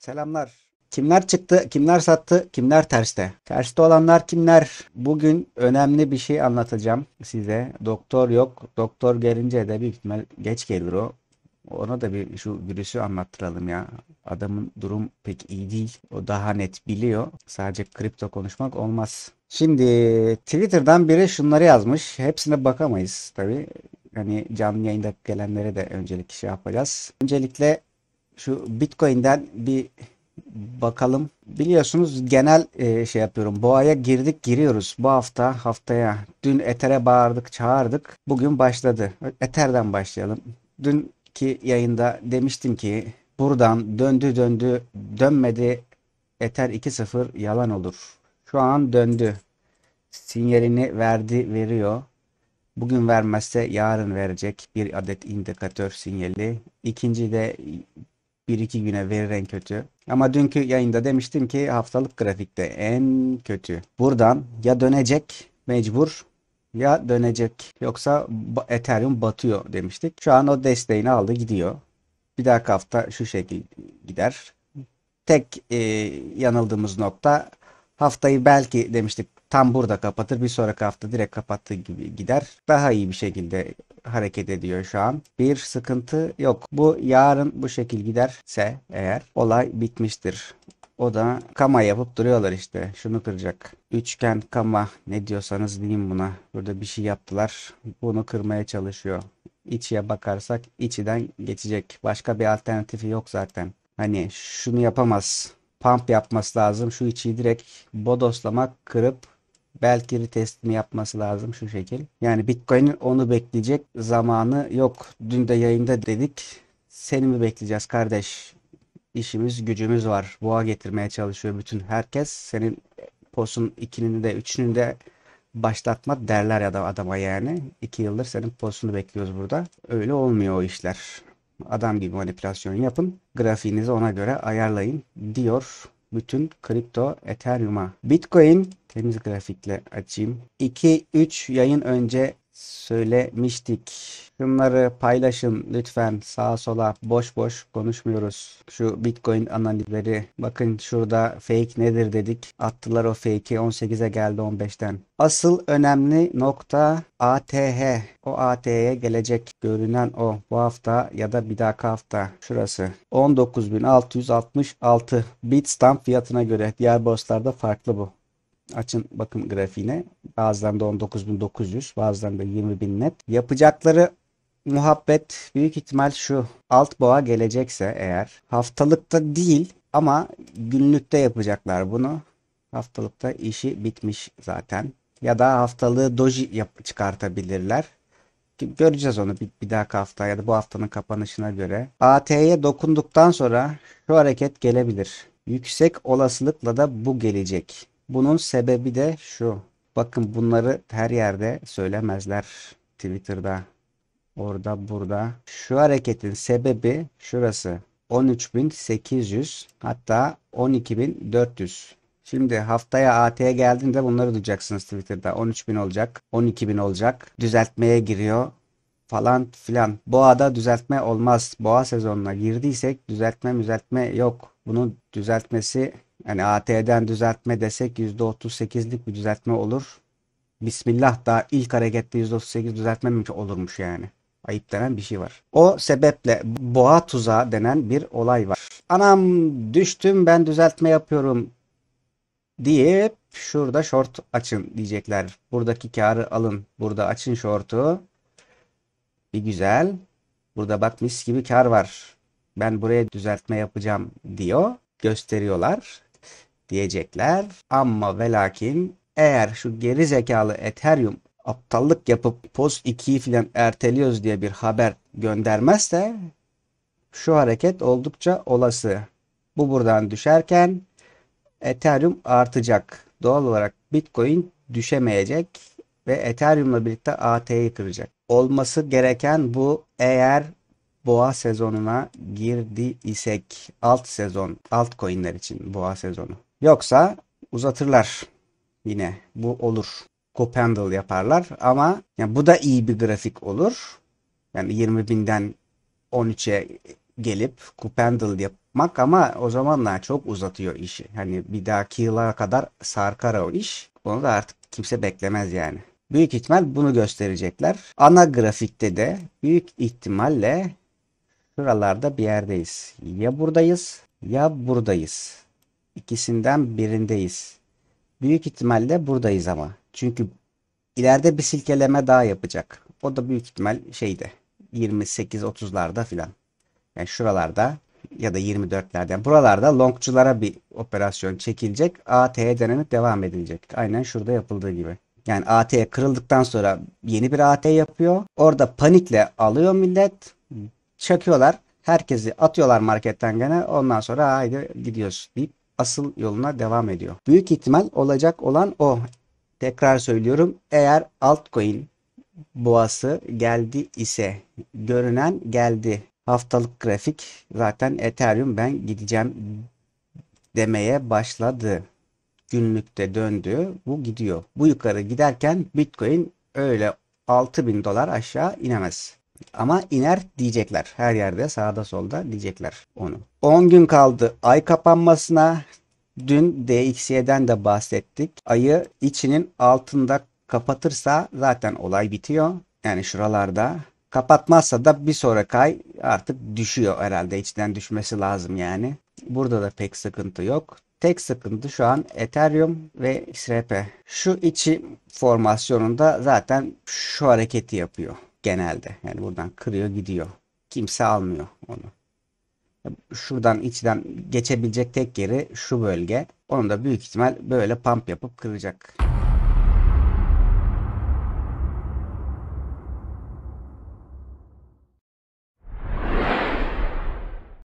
Selamlar. Kimler çıktı, kimler sattı, kimler terste? Terste olanlar kimler? Bugün önemli bir şey anlatacağım size. Doktor yok. Doktor gelince de büyük ihtimal geç gelir o. Ona da bir şu virüsü anlattıralım ya. Adamın durum pek iyi değil. O daha net biliyor. Sadece kripto konuşmak olmaz. Şimdi Twitter'dan biri şunları yazmış. Hepsine bakamayız tabii. Hani canlı yayında gelenlere de öncelik şey yapacağız. Öncelikle şu Bitcoin'den bir bakalım. Biliyorsunuz genel e, şey yapıyorum. Boğaya girdik giriyoruz. Bu hafta haftaya. Dün Ether'e bağırdık çağırdık. Bugün başladı. Ether'den başlayalım. Dünkü yayında demiştim ki buradan döndü döndü dönmedi Ether 2.0 yalan olur. Şu an döndü. Sinyalini verdi veriyor. Bugün vermezse yarın verecek bir adet indikatör sinyali. İkinci de bir iki güne verir en kötü. Ama dünkü yayında demiştim ki haftalık grafikte en kötü. Buradan ya dönecek mecbur ya dönecek yoksa Ethereum batıyor demiştik. Şu an o desteğini aldı gidiyor. Bir dahaki hafta şu şekil gider. Tek e, yanıldığımız nokta haftayı belki demiştik tam burada kapatır. Bir sonraki hafta direkt kapattığı gibi gider. Daha iyi bir şekilde hareket ediyor şu an. Bir sıkıntı yok. Bu yarın bu şekil giderse eğer olay bitmiştir. O da kama yapıp duruyorlar işte. Şunu kıracak. Üçgen kama ne diyorsanız deyin buna. Burada bir şey yaptılar. Bunu kırmaya çalışıyor. İçiye bakarsak içiden geçecek. Başka bir alternatifi yok zaten. Hani şunu yapamaz. Pump yapması lazım. Şu içi direkt bodoslamak, kırıp belki retestini yapması lazım şu şekil. Yani Bitcoin'in onu bekleyecek zamanı yok. Dün de yayında dedik. Seni mi bekleyeceğiz kardeş? İşimiz gücümüz var. Boğa getirmeye çalışıyor bütün herkes. Senin posun ikinin de üçünü de başlatma derler ya da adama yani. iki yıldır senin posunu bekliyoruz burada. Öyle olmuyor o işler. Adam gibi manipülasyon yapın. Grafiğinizi ona göre ayarlayın diyor bütün kripto Ethereum'a. Bitcoin temiz grafikle açayım. 2-3 yayın önce söylemiştik. Şunları paylaşın lütfen sağa sola boş boş konuşmuyoruz. Şu bitcoin analizleri bakın şurada fake nedir dedik. Attılar o fake'i 18'e geldi 15'ten. Asıl önemli nokta ATH. O ATH'ye gelecek görünen o bu hafta ya da bir dahaki hafta şurası. 19.666 Bitstamp fiyatına göre diğer borsalarda farklı bu. Açın bakın grafiğine. Bazen de 19.900 bazen de 20.000 net. Yapacakları muhabbet büyük ihtimal şu. Alt boğa gelecekse eğer haftalıkta değil ama günlükte yapacaklar bunu. Haftalıkta işi bitmiş zaten. Ya da haftalığı doji yap çıkartabilirler. Göreceğiz onu bir, bir dahaki hafta ya da bu haftanın kapanışına göre. AT'ye dokunduktan sonra şu hareket gelebilir. Yüksek olasılıkla da bu gelecek. Bunun sebebi de şu. Bakın bunları her yerde söylemezler. Twitter'da, orada, burada. Şu hareketin sebebi şurası. 13.800 hatta 12.400. Şimdi haftaya AT'ye geldiğinde bunları duyacaksınız Twitter'da. 13.000 olacak, 12.000 olacak. Düzeltmeye giriyor falan filan. Boğa'da düzeltme olmaz. Boğa sezonuna girdiysek düzeltme müzeltme yok. Bunun düzeltmesi yani AT'den düzeltme desek %38'lik bir düzeltme olur. Bismillah daha ilk harekette %38 düzeltmemiş olurmuş yani. Ayıp denen bir şey var. O sebeple boğa tuzağı denen bir olay var. Anam düştüm ben düzeltme yapıyorum diye şurada short açın diyecekler. Buradaki karı alın. Burada açın short'u. Bir güzel. Burada bak mis gibi kar var. Ben buraya düzeltme yapacağım diyor. Gösteriyorlar diyecekler. Ama velakin eğer şu geri zekalı Ethereum aptallık yapıp POS 2'yi filan erteliyoruz diye bir haber göndermezse şu hareket oldukça olası. Bu buradan düşerken Ethereum artacak. Doğal olarak Bitcoin düşemeyecek ve Ethereum'la birlikte AT'yi kıracak. Olması gereken bu eğer boğa sezonuna girdi isek alt sezon alt altcoin'ler için boğa sezonu. Yoksa uzatırlar yine bu olur. Cophandle yaparlar ama yani bu da iyi bir grafik olur. Yani 20 binden 13'e gelip Cophandle yapmak ama o zamanlar çok uzatıyor işi. Hani bir dahaki yıla kadar sarkar o iş. Onu da artık kimse beklemez yani. Büyük ihtimal bunu gösterecekler. Ana grafikte de büyük ihtimalle şuralarda bir yerdeyiz. Ya buradayız ya buradayız ikisinden birindeyiz. Büyük ihtimalle buradayız ama. Çünkü ileride bir silkeleme daha yapacak. O da büyük ihtimal şeyde 28-30'larda filan. Yani şuralarda ya da 24'lerden. Yani buralarda longçulara bir operasyon çekilecek. AT'ye denemek devam edilecek. Aynen şurada yapıldığı gibi. Yani AT e kırıldıktan sonra yeni bir AT e yapıyor. Orada panikle alıyor millet. Çakıyorlar. Herkesi atıyorlar marketten gene. Ondan sonra haydi gidiyoruz deyip asıl yoluna devam ediyor. Büyük ihtimal olacak olan o. Tekrar söylüyorum eğer altcoin boğası geldi ise görünen geldi. Haftalık grafik zaten Ethereum ben gideceğim demeye başladı. Günlükte döndü. Bu gidiyor. Bu yukarı giderken Bitcoin öyle 6000 dolar aşağı inemez. Ama iner diyecekler. Her yerde sağda solda diyecekler onu. 10 gün kaldı ay kapanmasına. Dün DXY'den de bahsettik. Ayı içinin altında kapatırsa zaten olay bitiyor. Yani şuralarda. Kapatmazsa da bir sonraki ay artık düşüyor herhalde. İçten düşmesi lazım yani. Burada da pek sıkıntı yok. Tek sıkıntı şu an Ethereum ve XRP. Şu içi formasyonunda zaten şu hareketi yapıyor genelde. Yani buradan kırıyor gidiyor. Kimse almıyor onu. Şuradan içten geçebilecek tek yeri şu bölge. Onu da büyük ihtimal böyle pump yapıp kıracak.